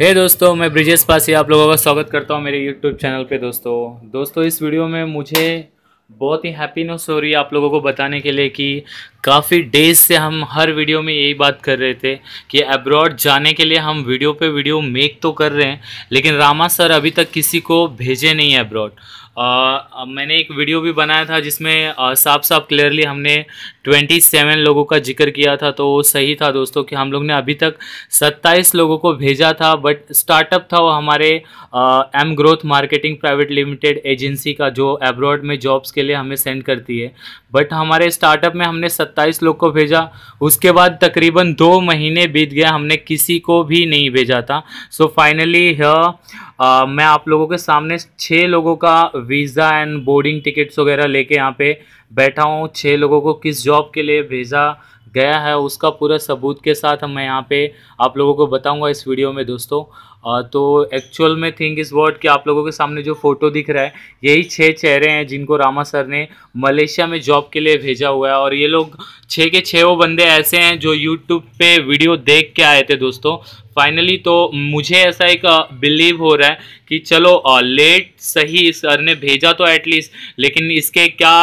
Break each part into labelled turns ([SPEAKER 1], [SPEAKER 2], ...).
[SPEAKER 1] हे hey दोस्तों मैं ब्रिजेश पासी आप लोगों का स्वागत करता हूँ मेरे यूट्यूब चैनल पे दोस्तों दोस्तों इस वीडियो में मुझे बहुत ही हैप्पीनेस हो रही है आप लोगों को बताने के लिए कि काफ़ी डेज से हम हर वीडियो में यही बात कर रहे थे कि अब्रॉड जाने के लिए हम वीडियो पे वीडियो मेक तो कर रहे हैं लेकिन रामा सर अभी तक किसी को भेजे नहीं है अब्रॉड आ, मैंने एक वीडियो भी बनाया था जिसमें साफ साफ क्लियरली हमने 27 लोगों का जिक्र किया था तो वो सही था दोस्तों कि हम लोग ने अभी तक 27 लोगों को भेजा था बट स्टार्टअप था वो हमारे M Growth Marketing Private Limited agency का जो एब्रॉड में जॉब्स के लिए हमें सेंड करती है बट हमारे स्टार्टअप में हमने 27 लोग को भेजा उसके बाद तकरीबन दो महीने बीत गया हमने किसी को भी नहीं भेजा था सो फाइनली आ, मैं आप लोगों के सामने छः लोगों का वीज़ा एंड बोर्डिंग टिकट्स वगैरह लेके यहाँ पे बैठा हूँ छः लोगों को किस जॉब के लिए भेजा गया है उसका पूरा सबूत के साथ मैं यहाँ पे आप लोगों को बताऊँगा इस वीडियो में दोस्तों तो एक्चुअल में थिंग इस वर्ड कि आप लोगों के सामने जो फ़ोटो दिख रहा है यही छः चेहरे हैं जिनको रामा सर ने मलेशिया में जॉब के लिए भेजा हुआ है और ये लोग छः के छः वो बंदे ऐसे हैं जो यूट्यूब पे वीडियो देख के आए थे दोस्तों फाइनली तो मुझे ऐसा एक बिलीव हो रहा है कि चलो लेट सही सर ने भेजा तो एटलीस्ट लेकिन इसके क्या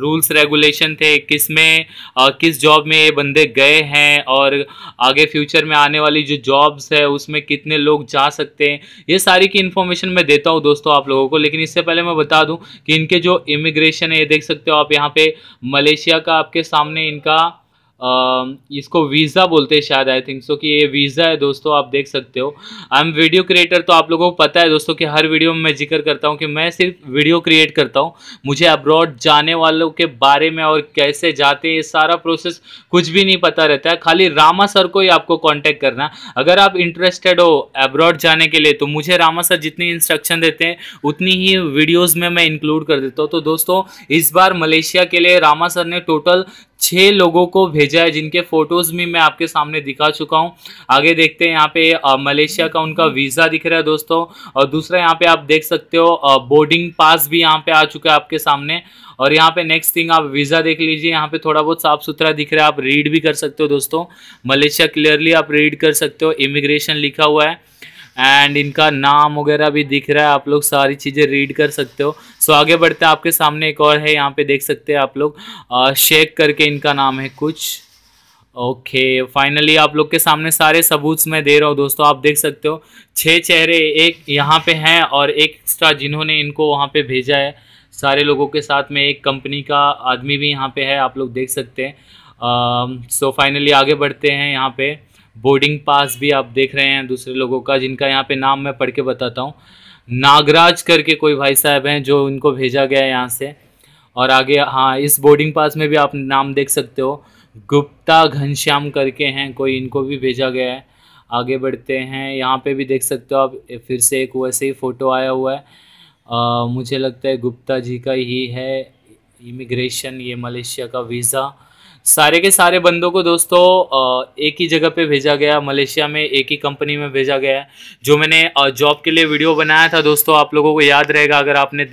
[SPEAKER 1] रूल्स रेगुलेशन थे किस में आ, किस जॉब में ये बंदे गए हैं और आगे फ्यूचर में आने वाली जो जॉब्स है उसमें कितने लोग लोग जा सकते हैं ये सारी की इन्फॉर्मेशन मैं देता हूँ दोस्तों आप लोगों को लेकिन इससे पहले मैं बता दूँ कि इनके जो इमिग्रेशन है ये देख सकते हो आप यहाँ पे मलेशिया का आपके सामने इनका Um, इसको वीज़ा बोलते हैं शायद आई थिंक सो कि ये वीज़ा है दोस्तों आप देख सकते हो आई एम वीडियो क्रिएटर तो आप लोगों को पता है दोस्तों कि हर वीडियो में मैं जिक्र करता हूँ कि मैं सिर्फ वीडियो क्रिएट करता हूँ मुझे अब्रॉड जाने वालों के बारे में और कैसे जाते हैं सारा प्रोसेस कुछ भी नहीं पता रहता है खाली रामा सर को ही आपको कॉन्टैक्ट करना अगर आप इंटरेस्टेड हो अब्रॉड जाने के लिए तो मुझे रामा सर जितनी इंस्ट्रक्शन देते हैं उतनी ही वीडियोज़ में मैं इंक्लूड कर देता हूँ तो दोस्तों इस बार मलेशिया के लिए रामा सर ने टोटल छः लोगों को भेजा है जिनके फ़ोटोज़ भी मैं आपके सामने दिखा चुका हूँ आगे देखते हैं यहाँ पे मलेशिया का उनका वीज़ा दिख रहा है दोस्तों और दूसरा यहाँ पे आप देख सकते हो बोर्डिंग पास भी यहाँ पे आ चुका है आपके सामने और यहाँ पे नेक्स्ट थिंग आप वीज़ा देख लीजिए यहाँ पे थोड़ा बहुत साफ सुथरा दिख रहा है आप रीड भी कर सकते हो दोस्तों मलेशिया क्लियरली आप रीड कर सकते हो इमिग्रेशन लिखा हुआ है एंड इनका नाम वगैरह भी दिख रहा है आप लोग सारी चीज़ें रीड कर सकते हो सो आगे बढ़ते हैं आपके सामने एक और है यहाँ पे देख सकते हैं आप लोग शेक करके इनका नाम है कुछ ओके फाइनली आप लोग के सामने सारे सबूत मैं दे रहा हूँ दोस्तों आप देख सकते हो छः चेहरे एक यहाँ पे हैं और एक एक्स्ट्रा जिन्होंने इनको वहाँ पे भेजा है सारे लोगों के साथ में एक कंपनी का आदमी भी यहाँ पे है आप लोग देख सकते हैं सो uh, फाइनली so आगे बढ़ते हैं यहाँ पे बोर्डिंग पास भी आप देख रहे हैं दूसरे लोगों का जिनका यहाँ पे नाम मैं पढ़ के बताता हूँ नागराज करके कोई भाई साहब हैं जो उनको भेजा गया है यहाँ से और आगे हाँ इस बोर्डिंग पास में भी आप नाम देख सकते हो गुप्ता घनश्याम करके हैं कोई इनको भी भेजा गया है आगे बढ़ते हैं यहाँ पे भी देख सकते हो आप फिर से एक वैसे ही फ़ोटो आया हुआ है आ, मुझे लगता है गुप्ता जी का ही है इमिग्रेशन ये मलेशिया का वीज़ा सारे के सारे बंदों को दोस्तों एक ही जगह पे भेजा गया मलेशिया में एक ही कंपनी में भेजा गया है जो मैंने जॉब के लिए वीडियो बनाया था दोस्तों आप लोगों को याद रहेगा अगर आपने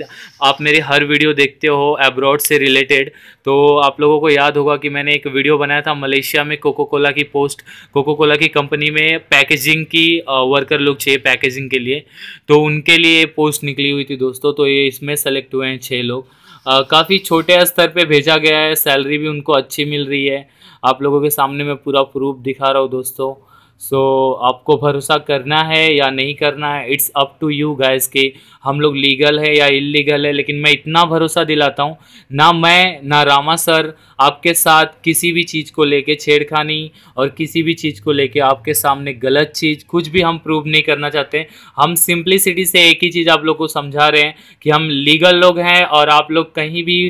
[SPEAKER 1] आप मेरी हर वीडियो देखते हो एब्रॉड से रिलेटेड तो आप लोगों को याद होगा कि मैंने एक वीडियो बनाया था मलेशिया में कोको कोला की पोस्ट कोको कोला की कंपनी में पैकेजिंग की वर्कर लोग चाहिए पैकेजिंग के लिए तो उनके लिए पोस्ट निकली हुई थी दोस्तों तो ये इसमें सेलेक्ट हुए हैं छः लोग काफ़ी छोटे स्तर पे भेजा गया है सैलरी भी उनको अच्छी मिल रही है आप लोगों के सामने मैं पूरा प्रूफ दिखा रहा हूँ दोस्तों सो so, आपको भरोसा करना है या नहीं करना है it's up to you guys कि हम लोग लीगल है या इलीगल है लेकिन मैं इतना भरोसा दिलाता हूँ ना मैं ना रामा सर आपके साथ किसी भी चीज़ को लेके छेड़खानी और किसी भी चीज़ को लेके आपके सामने गलत चीज़ कुछ भी हम प्रूव नहीं करना चाहते हम सिंप्लिसिटी से एक ही चीज़ आप लोग को समझा रहे हैं कि हम लीगल लोग हैं और आप लोग कहीं भी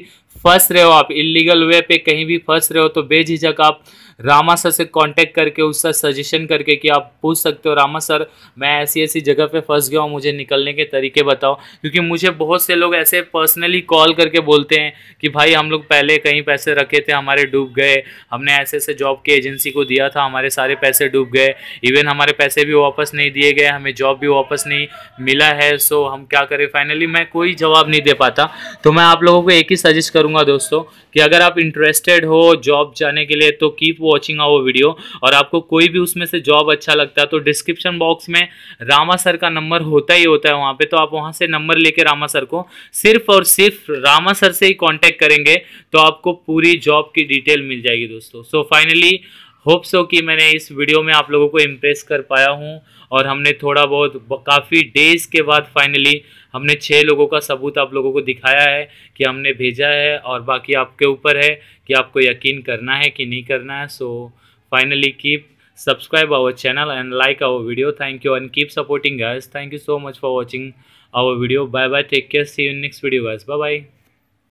[SPEAKER 1] फंस रहे हो आप इलीगल वे पे कहीं भी फंस रहे हो तो बेझिझक आप रामा सर से कांटेक्ट करके उससे सजेशन करके कि आप पूछ सकते हो रामा सर मैं ऐसी ऐसी जगह पे फंस गया हूँ मुझे निकलने के तरीके बताओ क्योंकि मुझे बहुत से लोग ऐसे पर्सनली कॉल करके बोलते हैं कि भाई हम लोग पहले कहीं पैसे रखे थे हमारे डूब गए हमने ऐसे ऐसे जॉब की एजेंसी को दिया था हमारे सारे पैसे डूब गए इवन हमारे पैसे भी वापस नहीं दिए गए हमें जॉब भी वापस नहीं मिला है सो हम क्या करें फाइनली मैं कोई जवाब नहीं दे पाता तो मैं आप लोगों को एक ही सजेस्ट करूँगा चाहूँगा दोस्तों कि अगर आप इंटरेस्टेड हो जॉब जाने के लिए तो कीप वॉचिंग आओ वीडियो और आपको कोई भी उसमें से जॉब अच्छा लगता है तो डिस्क्रिप्शन बॉक्स में रामा सर का नंबर होता ही होता है वहाँ पर तो आप वहाँ से नंबर लेके रामा सर को सिर्फ और सिर्फ रामा सर से ही कॉन्टैक्ट करेंगे तो आपको पूरी जॉब की डिटेल मिल जाएगी दोस्तों सो फाइनली होप सो कि मैंने इस वीडियो में आप लोगों को इम्प्रेस कर पाया हूँ और हमने थोड़ा बहुत काफ़ी डेज़ के बाद फाइनली हमने छः लोगों का सबूत आप लोगों को दिखाया है कि हमने भेजा है और बाकी आपके ऊपर है कि आपको यकीन करना है कि नहीं करना है so finally keep subscribe our channel and like our video thank you and keep supporting girls thank you so much for watching our video bye bye take care see you next video girls bye bye